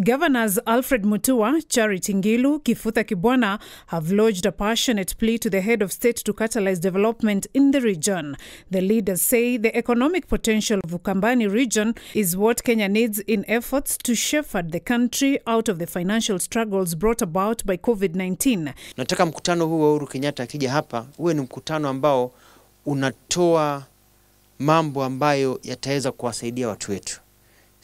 Governors Alfred Mutua, Charity Ngilu, Kifutha Kibwana have lodged a passionate plea to the head of state to catalyze development in the region. The leaders say the economic potential of Ukambani region is what Kenya needs in efforts to shepherd the country out of the financial struggles brought about by COVID-19. Nataka mkutano huu wa Uhuru Kenyatta akija hapa uwe ni mkutano ambao unatoa mambo ambayo yataweza kuwasaidia watu wetu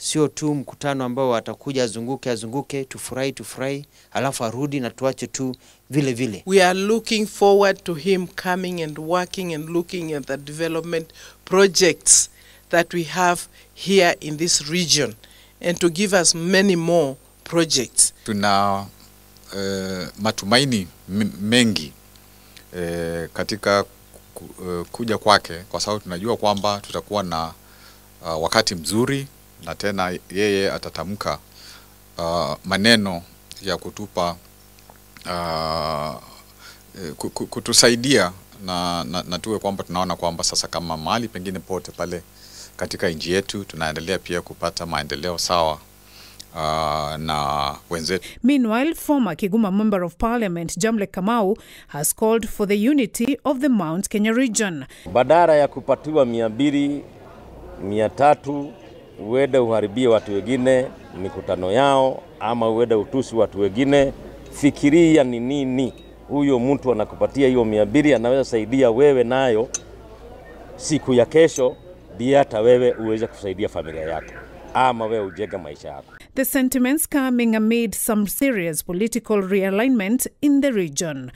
sio tu mkutano ambao atakuja azunguke azunguke, tufurahi tufurahi, alafu arudi na tuache tu vile vile. We are looking forward to him coming and working and looking at the development projects that we have here in this region and to give us many more projects. Tuna uh, matumaini mengi uh, katika eh, kuja kwake kwa sababu tunajua kwamba tutakuwa na uh, wakati mzuri na tena yeye atatamka uh, maneno ya kutupa uh, kutusaidia na, na, na tuwe kwamba tunaona kwamba sasa kama mahali pengine pote pale katika nchi yetu tunaendelea pia kupata maendeleo sawa Uh, na wenzetu. Meanwhile, former Kiguma Member of Parliament Jamle Kamau has called for the unity of the Mount Kenya region. Badala ya kupatiwa mia mbili, mia tatu uende uharibie watu wengine mikutano yao, ama uende utusi watu wengine, fikiria ni nini huyo mtu anakupatia hiyo mia mbili anaweza saidia wewe nayo siku ya kesho, ndiye hata wewe uweze kusaidia familia yako ama wewe ujenge maisha yako. The sentiments coming amid some serious political realignment in the region.